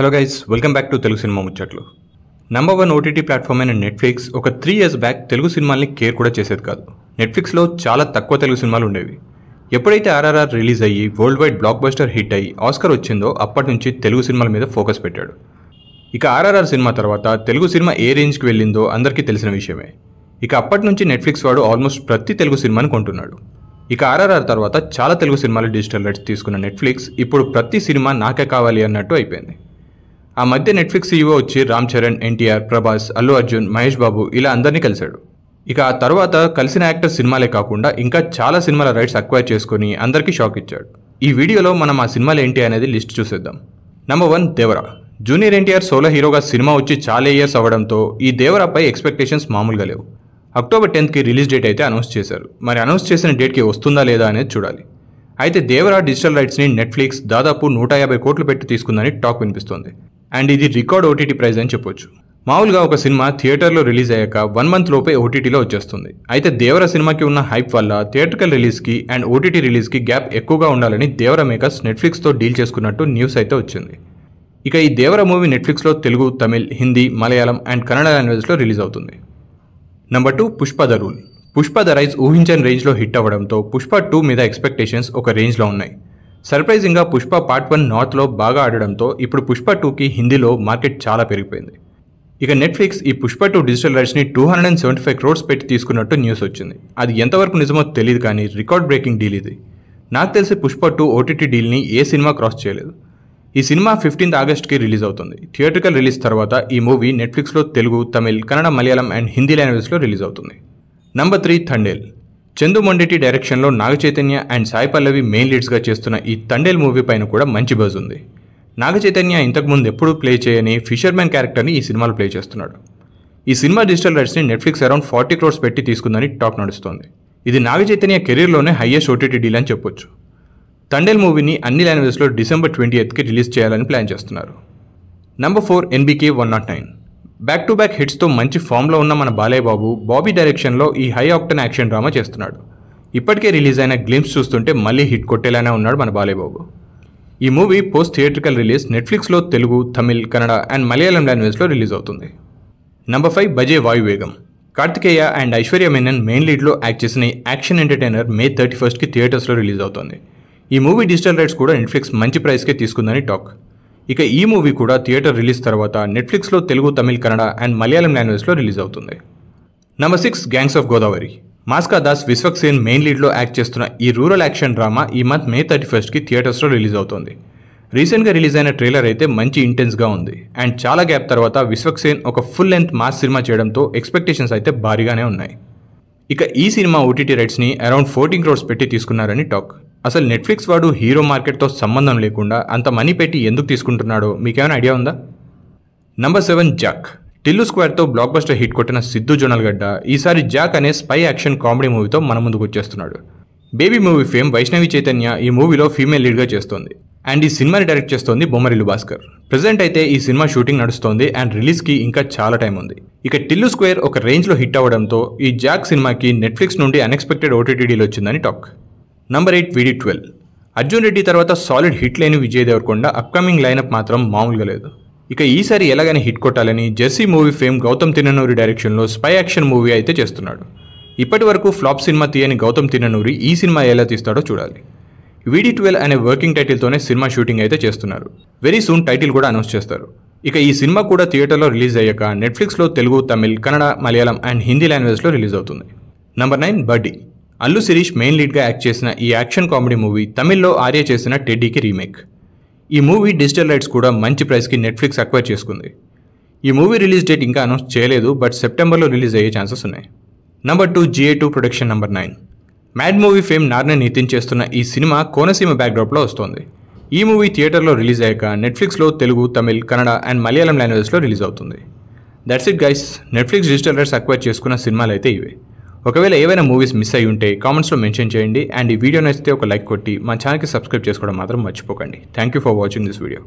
hello guys welcome back to Telugu cinema ముచ్చట్లు number one OTT platform అయిన Netflix ఒక three years back Telugu సినిమాల్ని care కూడా చేసేది కాదు నెట్ఫ్లిక్స్లో చాలా తక్కువ తెలుగు సినిమాలు ఉండేవి ఎప్పుడైతే ఆర్ఆర్ఆర్ రిలీజ్ అయ్యి worldwide blockbuster hit అయ్యి ఆస్కర్ వచ్చిందో అప్పటి నుంచి తెలుగు సినిమాల మీద ఫోకస్ పెట్టాడు ఇక ఆర్ఆర్ఆర్ సినిమా తర్వాత తెలుగు సినిమా ఏ రేంజ్కి వెళ్ళిందో అందరికీ తెలిసిన విషయమే ఇక అప్పటి నుంచి నెట్ఫ్లిక్స్ వాడు ఆల్మోస్ట్ ప్రతి తెలుగు సినిమాని కొంటున్నాడు ఇక ఆర్ఆర్ఆర్ తర్వాత చాలా తెలుగు సినిమాలు డిజిటల్ రైట్స్ తీసుకున్న నెట్ఫ్లిక్స్ ఇప్పుడు ప్రతి సినిమా నాకే కావాలి అన్నట్టు అయిపోయింది ఆ మధ్య నెట్ఫ్లిక్స్ ఈవో e వచ్చి రామ్ చరణ్ ఎన్టీఆర్ ప్రభాస్ అల్లు అర్జున్ మహేష్ బాబు ఇలా అందరినీ కలిశాడు ఇక ఆ తర్వాత కలిసిన యాక్టర్ సినిమాలే కాకుండా ఇంకా చాలా సినిమాల రైట్స్ అక్వైర్ చేసుకుని అందరికీ షాక్ ఇచ్చాడు ఈ వీడియోలో మనం ఆ సినిమాలు ఏంటి అనేది లిస్ట్ చూసేద్దాం number one Devara junior NTR solo హీరోగా సినిమా వచ్చి చాలా ఇయర్స్ అవ్వడంతో ఈ దేవరాపై ఎక్స్పెక్టేషన్స్ మామూలుగా లేవు అక్టోబర్ టెన్త్కి రిలీజ్ డేట్ అయితే అనౌన్స్ చేశారు మరి అనౌన్స్ చేసిన డేట్కి వస్తుందా లేదా అనేది చూడాలి అయితే దేవరా డిజిటల్ రైట్స్ని నెట్ఫ్లిక్స్ దాదాపు నూట యాభై కోట్లు పెట్టి తీసుకుందని టాక్ వినిపిస్తోంది అండ్ ఇది రికార్డ్ ఓటీటీ ప్రైజ్ అని చెప్పొచ్చు మామూలుగా ఒక సినిమా థియేటర్లో రిలీజ్ అయ్యాక వన్ మంత్ లోపే ఓటీటీలో వచ్చేస్తుంది అయితే దేవర సినిమాకి ఉన్న హైప్ వల్ల థియేటర్కల్ రిలీజ్కి అండ్ ఓటీటీ రిలీజ్కి గ్యాప్ ఎక్కువగా ఉండాలని దేవర మేకర్స్ నెట్ఫ్లిక్స్తో డీల్ చేసుకున్నట్టు న్యూస్ అయితే వచ్చింది ఇక ఈ దేవర మూవీ నెట్ఫ్లిక్స్లో తెలుగు తమిళ్ హిందీ మలయాళం అండ్ కన్నడ లాంగ్వేజ్లో రిలీజ్ అవుతుంది number two Pushpa the rule Pushpa the rise ఊహించని రేంజ్లో హిట్ అవ్వడంతో పుష్ప టూ మీద ఎక్స్పెక్టేషన్స్ ఒక రేంజ్లో ఉన్నాయి సర్ప్రైజింగ్గా పుష్ప పార్ట్ వన్ నార్త్లో బాగా ఆడడంతో ఇప్పుడు పుష్ప టూకి హిందీలో మార్కెట్ చాలా పెరిగిపోయింది ఇక నెట్ఫ్లిక్స్ ఈ పుష్ప టూ డిజిటల్ రైట్స్ని two hundred and seventy five crores పెట్టి తీసుకున్నట్టు న్యూస్ వచ్చింది అది ఎంతవరకు నిజమో తెలియదు కానీ రికార్డ్ బ్రేకింగ్ డీల్ ఇది నాకు తెలిసి పుష్ప టూ ఓటీటీ డీల్ని ఏ సినిమా క్రాస్ చేయలేదు ఈ సినిమా ఫిఫ్టీన్త్ ఆగస్ట్కి రిలీజ్ అవుతుంది థియేటర్కల్ రిలీజ్ తర్వాత ఈ మూవీ నెట్ఫ్లిక్స్లో తెలుగు తమిళ్ కన్నడ మలయాళం అండ్ హిందీ లాంగ్వేజ్లో రిలీజ్ అవుతుంది నంబర్ త్రీ థండేల్ చందు మొండెటి డైరెక్షన్లో నాగచైతన్య అండ్ సాయి పల్లవి మెయిన్ లీడ్స్గా చేస్తున్న ఈ తండేల్ మూవీ పైన కూడా మంచి బజ్ ఉంది నాగచైతన్య ఇంతకుముందు ఎప్పుడూ ప్లే చేయని ఫిషర్మ్యాన్ క్యారెక్టర్ని ఈ సినిమాలో ప్లే చేస్తున్నాడు ఈ సినిమా డిజిటల్ రైట్స్ని నెట్ఫ్లిక్స్ అరౌండ్ ఫార్టీ క్రోర్స్ పెట్టి తీసుకుందని టాక్ నడుస్తోంది ఇది నాగచైతన్య కెరీర్లోనే హయ్యెస్ట్ ఓటీటీ డీల్ అని చెప్పొచ్చు తండేల్ మూవీని అన్ని లాంగ్వేజ్లో డిసెంబర్ ట్వంటీ ఎయిత్కి రిలీజ్ చేయాలని ప్లాన్ చేస్తున్నారు number four NBK one not nine back to back హిట్స్తో మంచి ఫామ్లో ఉన్న మన బాలేబాబు బాబీ డైరెక్షన్లో ఈ హై ఆక్టన్ యాక్షన్ డ్రామా చేస్తున్నాడు ఇప్పటికే రిలీజ్ అయిన గ్లిమ్స్ చూస్తుంటే మళ్ళీ హిట్ కొట్టేలానే ఉన్నాడు మన బాలేబాబు ఈ మూవీ పోస్ట్ థియేట్రికల్ రిలీజ్ నెట్ఫ్లిక్స్లో తెలుగు తమిళ్ కన్నడ అండ్ మలయాళం లాంగ్వేజ్లో రిలీజ్ అవుతుంది number five Bhaje Vaayu Vegam Karthikeya and Aishwarya Menon main లీడ్లో యాక్ట్ చేసిన యాక్షన్ ఎంటర్టైనర్ మే థర్టీ ఫస్ట్కి థియేటర్స్లో రిలీజ్ అవుతుంది ఈ మూవీ డిజిటల్ రైట్స్ కూడా నెట్ఫ్లిక్స్ మంచి ప్రైస్కే తీసుకుందని టాక్ ఇక ఈ మూవీ కూడా థియేటర్ రిలీజ్ తర్వాత నెట్ఫ్లిక్స్లో తెలుగు తమిళ్ కన్నడ అండ్ మలయాళం లాంగ్వేజ్లో రిలీజ్ అవుతుంది number six gangs of Godavari Mass Ka Das Vishwak Sen main లీడ్లో యాక్ట్ చేస్తున్న ఈ రూరల్ యాక్షన్ డ్రామా ఈ మంత్ మే థర్టీ ఫస్ట్కి థియేటర్స్లో రిలీజ్ అవుతుంది రీసెంట్గా రిలీజ్ అయిన ట్రైలర్ అయితే మంచి ఇంటెన్స్గా ఉంది అండ్ చాలా గ్యాప్ తర్వాత విశ్వక్ సేన్ ఒక ఫుల్ లెంత్ మాస్ సినిమా చేయడంతో ఎక్స్పెక్టేషన్స్ అయితే భారీగానే ఉన్నాయి ఇక ఈ సినిమా ఓటీటీ రైట్స్ని అరౌండ్ ఫోర్టీన్ క్రోర్స్ పెట్టి తీసుకున్నారని టాక్ అసలు నెట్ఫ్లిక్స్ వాడు హీరో మార్కెట్తో సంబంధం లేకుండా అంత మనీ పెట్టి ఎందుకు తీసుకుంటున్నాడో మీకేమైనా ఐడియా ఉందా నంబర్ సెవెన్ జాక్ టిల్లు స్క్వేర్తో బ్లాక్ బస్టర్ హిట్ కొట్టిన సిద్ధు గడ్డ ఈసారి జాక్ అనే స్పై యాక్షన్ కామెడీ మూవీతో మన ముందుకు వచ్చేస్తున్నాడు Baby movie fame Vaishnavi Chaitanya ఈ మూవీలో ఫీమేల్ లీడ్గా చేస్తోంది అండ్ ఈ సినిమాని డైరెక్ట్ చేస్తోంది బొమ్మరిల్లు భాస్కర్ ప్రజెంట్ అయితే ఈ సినిమా షూటింగ్ నడుస్తోంది అండ్ రిలీజ్కి ఇంకా చాలా టైం ఉంది ఇక టిల్లు స్క్వేర్ ఒక రేంజ్లో హిట్ అవ్వడంతో ఈ జాక్ సినిమాకి నెట్ఫ్లిక్స్ నుండి అన్ఎక్స్పెక్టెడ్ ఓటీటీడీలు వచ్చిందని talk number eight VD twelve Arjun Reddy తర్వాత సాలిడ్ హిట్ లేని విజయ్ దేవరకొండ అప్కమింగ్ లైనప్ మాత్రం మామూలుగా లేదు ఇక ఈసారి ఎలాగైనా హిట్ కొట్టాలని Jersey movie fame Gowtam Tinnanuri డైరెక్షన్లో స్పై యాక్షన్ మూవీ అయితే చేస్తున్నాడు ఇప్పటి వరకు ఫ్లాప్ సినిమా తీయని గౌతమ్ తిన్ననూరి ఈ సినిమా ఎలా తీస్తాడో చూడాలి వీడి ట్వెల్వ్ అనే వర్కింగ్ టైటిల్తోనే సినిమా షూటింగ్ అయితే చేస్తున్నారు వెరీ సూన్ టైటిల్ కూడా అనౌన్స్ చేస్తారు ఇక ఈ సినిమా కూడా థియేటర్లో రిలీజ్ అయ్యాక నెట్ఫ్లిక్స్లో తెలుగు తమిళ్ కన్నడ మలయాళం అండ్ హిందీ లాంగ్వేజ్లో రిలీజ్ అవుతుంది number nine Buddy Allu Sirish main లీడ్గా యాక్ట్ చేసిన ఈ యాక్షన్ కామెడీ మూవీ తమిళ్లో ఆర్య చేసిన టెడ్డీకి రీమేక్ ఈ మూవీ డిజిటల్ రైట్స్ కూడా మంచి ప్రైస్కి నెట్ఫ్లిక్స్ అక్వైర్ చేసుకుంది ఈ మూవీ రిలీజ్ డేట్ ఇంకా అనౌన్స్ చేయలేదు బట్ సెప్టెంబర్లో రిలీజ్ అయ్యే ఛాన్సెస్ ఉన్నాయి number two GA two production number nine Mad movie fame Narne Nithiin చేస్తున్న ఈ సినిమా కోనసీమ బ్యాక్డ్రాప్లో వస్తోంది ఈ మూవీ థియేటర్లో రిలీజ్ అయ్యాక నెట్ఫ్లిక్స్లో తెలుగు తమిళ్ కన్నడ అండ్ మలయాళం లాంగ్వేజెస్లో రిలీజ్ అవుతుంది that's it guys Netflix digital rights acquire చేసుకున్న సినిమాలు అయితే ఇవే ఒకవేళ ఏవైనా మూవీస్ మిస్ అయ్యి ఉంటే కామెంట్స్లో మెన్షన్ చేయండి అండ్ ఈ వీడియో నచ్చితే ఒక లైక్ కొట్టి మా ఛానల్కి సబ్స్క్రైబ్ చేసుకోవడం మాత్రం మర్చిపోకండి thank you for watching this video